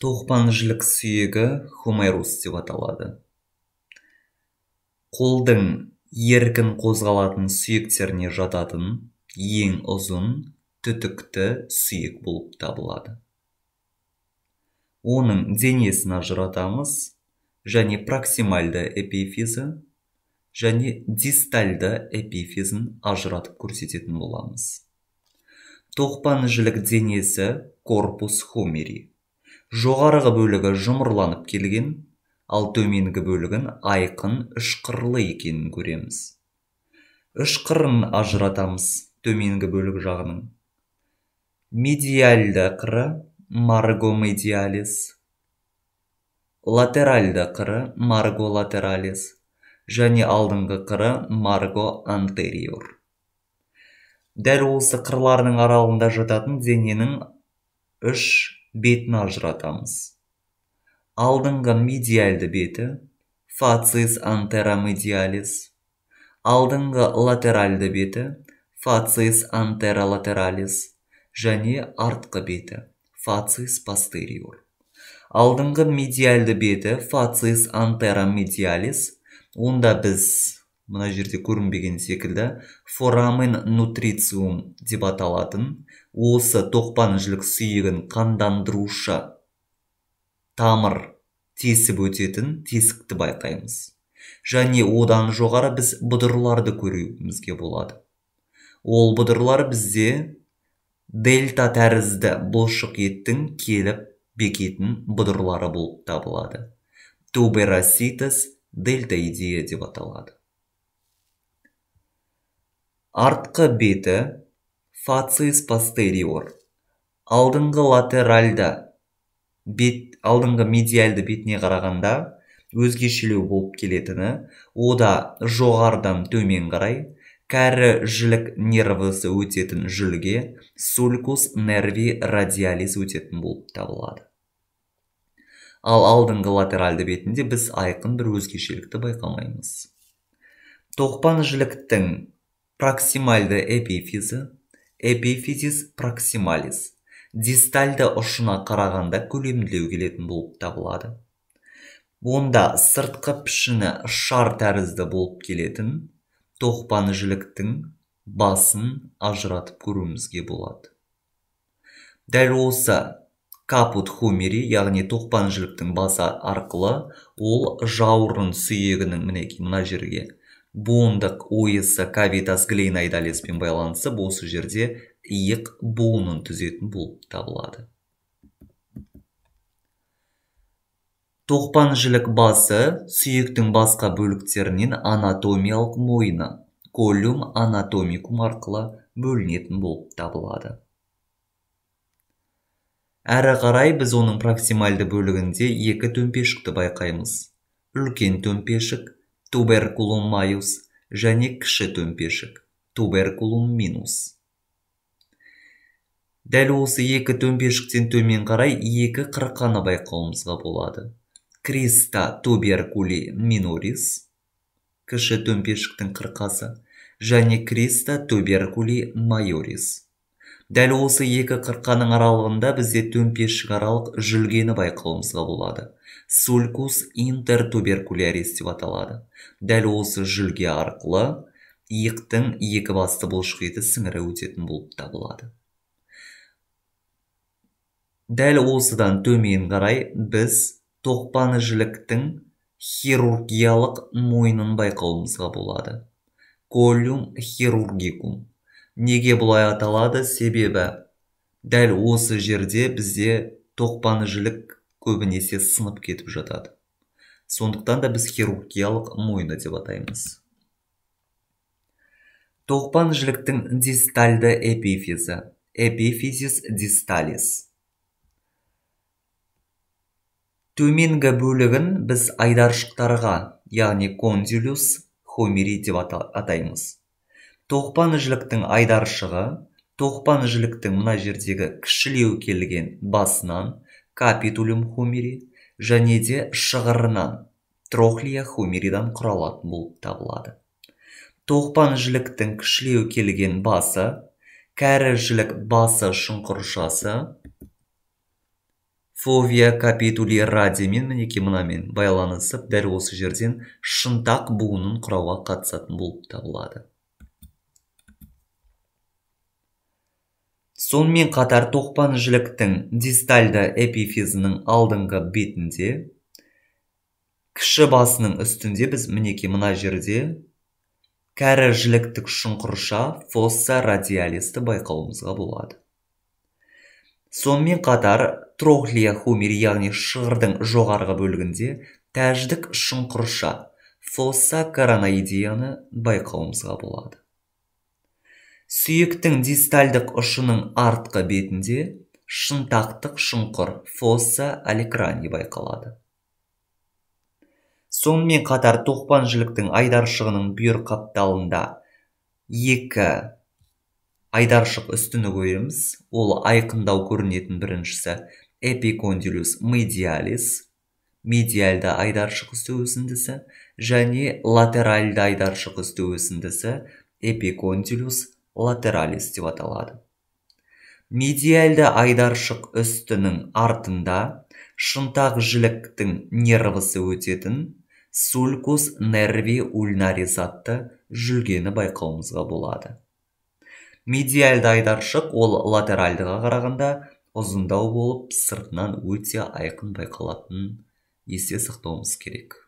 Тоқпан жілік сүйегі хумерус деп аталады қолдың еркін қозғалатын сүйектеріне жататын ең ұзын түтікті сүйек болып табылады оның денесін ажыратамыз және проксимальды эпифизі және дистальды эпифизін ажыратып көрсететін боламыз тоқпан жілік денесі корпус хомери жоғарғы бөлігі жұмырланып келген ал төменгі бөлігін айқын үшқырлы екенін көреміз қырын ажыратамыз төменгі бөлік жағының медиальды қыры маргомедиалис латеральды қыры Марго латералис және алдыңғы қыры марго антериор дәл осы қырларының аралығында жататын дененің үш бетін ажыратамыз алдыңғы медиальды беті фацис антеромедиалис алдыңғы латеральды беті фацис антеролатералис және артқы беті фацис пастериор алдыңғы медиальды беті фацис антеромедиалис онда біз мына жерде көрінбеген секілді форамен нутрициум деп аталатын осы тоқпан жілік сүйегін қандандырушы тамыр тесіп өтетін тесікті байқаймыз және одан жоғары біз бұдырларды көруімізге болады ол бұдырлар бізде дельта тәрізді бұлшық еттің келіп бекетін бұдырлары болып табылады туберасситес дельта идея деп аталады артқы беті фацис постериор алдыңғы латералды бет алдыңғы медиальды бетіне қарағанда өзгешелеу болып келетіні ода жоғарыдан төмен қарай кәрі жілік нервысы өтетін жүлге сулькус нерви радиалис өтетін болып табылады ал алдыңғы латеральды бетінде біз айқын бір өзгешелікті байқамаймыз тоқпан жіліктің проксимальды эпифизі эпифизис проксималис дистальды ұшына қарағанда көлемділеу келетін болып табылады онда сыртқы пішіні шар тәрізді болып келетін тоқпан жіліктің басын ажыратып көруімізге болады дәл осы капут хумери яғни тоқпан жіліктің басы арқылы ол жауырын сүйегінің мінекей мына жерге буындық ойысы кавитас глинайд байланысып осы жерде иық буынын түзетін болып табылады тоқпан жілік басы сүйектің басқа бөліктерінен анатомиялық мойыны колюм анатомикум арқылы бөлінетін болып табылады әрі қарай біз оның проксимальды бөлігінде екі төмпешікті байқаймыз үлкен төмпешік туберкулум майус және кіші төмпешік туберкулум минус дәл осы екі төмпешіктен төмен қарай екі қырқаны байқауымызға болады криста туберкули минорис кіші төмпешіктің қырқасы және криста туберкули майорис дәл осы екі қырқаның аралығында бізде төмпешік жүлгені байқауымызға болады сулькус интертуберкулярис деп аталады дәл осы жүлге арқылы иықтың екі басты бұлшық еті сіңірі өтетін болып табылады дәл осыдан төмен қарай біз тоқпаны жіліктің хирургиялық мойнын байқауымызға болады колюм хирургикум неге бұлай аталады себебі дәл осы жерде бізде жілік көбінесе сынып кетіп жатады сондықтан да біз хирургиялық мойны деп атаймыз тоқпан жіліктің дистальды эпифизі эпифизис дисталис төменгі бөлігін біз айдаршықтарға яғни кондилюс хомери деп атаймыз тоқпан жіліктің айдаршығы тоқпан жіліктің мына жердегі кішілеу келген басынан капитулум хумери және де шығырынан трохлия хумеридан құралатын болып табылады тоқпан жіліктің кішілеу келген басы кәрі жілік басы шұңқыршасы фовия капитули радимен мінекей мынамен байланысып дәл осы жерден шынтақ буынын құрауға қатысатын болып табылады сонымен қатар тоқпан жіліктің дистальды эпифизінің алдыңғы бетінде кіші басының үстінде біз мінекей мына жерде кәрі жіліктік шұңқырша фосса радиалисті байқауымызға болады сонымен қатар трохлия хумер яғни шығырдың жоғарғы бөлігінде тәждік шұңқырша фосса коронаидияны байқауымызға болады сүйектің дистальдық ұшының артқы бетінде шынтақтық шұңқыр фосса аликрани байқалады сонымен қатар тоқпан жіліктің айдаршығының бүйір қапталында екі айдаршық үстіні көреміз ол айқындау көрінетін біріншісі эпикондилюс медиалис медиальды айдаршық үсті өсіндісі және латеральды айдаршық үсті өсіндісі эпикондилюс латералис деп аталады медиальды айдаршық үстінің артында шынтақ жіліктің нервысы өтетін сулькус нерви ульнарис атты жүлгені байқауымызға болады медиальды айдаршық ол латеральдыға қарағанда ұзындау болып сыртынан өте айқын байқалатынын есте сақтауымыз керек